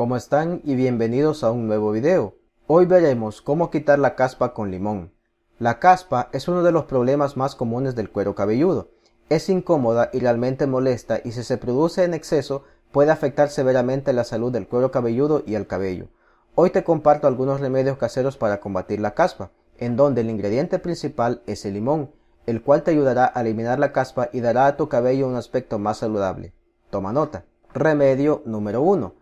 ¿Cómo están? Y bienvenidos a un nuevo video. Hoy veremos cómo quitar la caspa con limón. La caspa es uno de los problemas más comunes del cuero cabelludo. Es incómoda y realmente molesta y si se produce en exceso puede afectar severamente la salud del cuero cabelludo y el cabello. Hoy te comparto algunos remedios caseros para combatir la caspa, en donde el ingrediente principal es el limón, el cual te ayudará a eliminar la caspa y dará a tu cabello un aspecto más saludable. Toma nota. Remedio número 1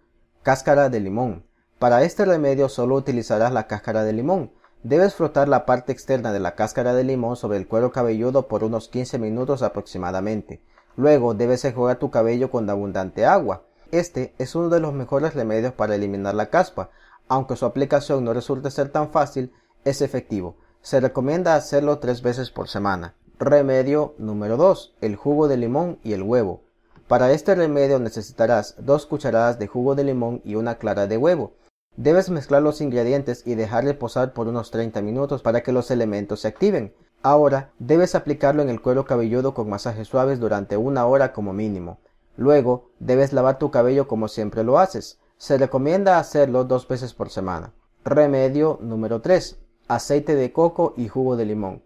Cáscara de limón. Para este remedio solo utilizarás la cáscara de limón. Debes frotar la parte externa de la cáscara de limón sobre el cuero cabelludo por unos 15 minutos aproximadamente. Luego debes enjuagar tu cabello con abundante agua. Este es uno de los mejores remedios para eliminar la caspa. Aunque su aplicación no resulte ser tan fácil, es efectivo. Se recomienda hacerlo tres veces por semana. Remedio número 2. El jugo de limón y el huevo. Para este remedio necesitarás dos cucharadas de jugo de limón y una clara de huevo. Debes mezclar los ingredientes y dejar reposar por unos 30 minutos para que los elementos se activen. Ahora debes aplicarlo en el cuero cabelludo con masajes suaves durante una hora como mínimo. Luego debes lavar tu cabello como siempre lo haces. Se recomienda hacerlo dos veces por semana. Remedio número 3. Aceite de coco y jugo de limón.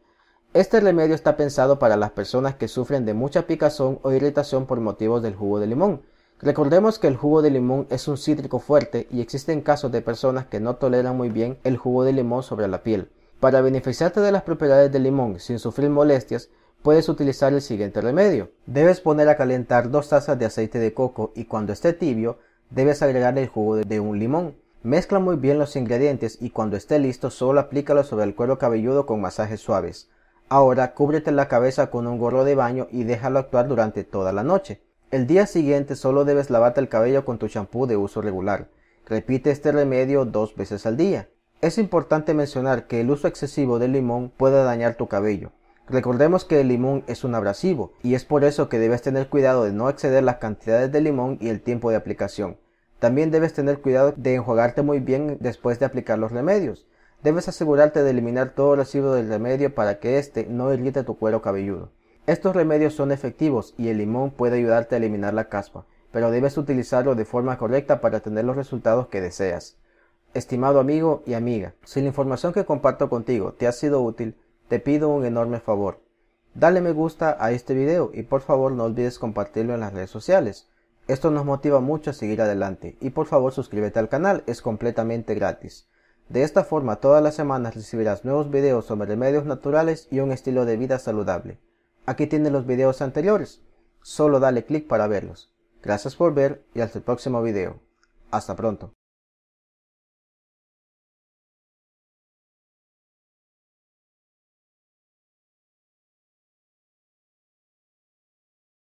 Este remedio está pensado para las personas que sufren de mucha picazón o irritación por motivos del jugo de limón. Recordemos que el jugo de limón es un cítrico fuerte y existen casos de personas que no toleran muy bien el jugo de limón sobre la piel. Para beneficiarte de las propiedades del limón sin sufrir molestias, puedes utilizar el siguiente remedio. Debes poner a calentar dos tazas de aceite de coco y cuando esté tibio, debes agregar el jugo de un limón. Mezcla muy bien los ingredientes y cuando esté listo solo aplícalo sobre el cuero cabelludo con masajes suaves. Ahora cúbrete la cabeza con un gorro de baño y déjalo actuar durante toda la noche. El día siguiente solo debes lavarte el cabello con tu champú de uso regular. Repite este remedio dos veces al día. Es importante mencionar que el uso excesivo del limón puede dañar tu cabello. Recordemos que el limón es un abrasivo y es por eso que debes tener cuidado de no exceder las cantidades de limón y el tiempo de aplicación. También debes tener cuidado de enjuagarte muy bien después de aplicar los remedios. Debes asegurarte de eliminar todo el residuo del remedio para que éste no irrite tu cuero cabelludo. Estos remedios son efectivos y el limón puede ayudarte a eliminar la caspa, pero debes utilizarlo de forma correcta para tener los resultados que deseas. Estimado amigo y amiga, si la información que comparto contigo te ha sido útil, te pido un enorme favor. Dale me gusta a este video y por favor no olvides compartirlo en las redes sociales. Esto nos motiva mucho a seguir adelante y por favor suscríbete al canal, es completamente gratis. De esta forma todas las semanas recibirás nuevos videos sobre remedios naturales y un estilo de vida saludable. Aquí tienes los videos anteriores, solo dale clic para verlos. Gracias por ver y hasta el próximo video. Hasta pronto.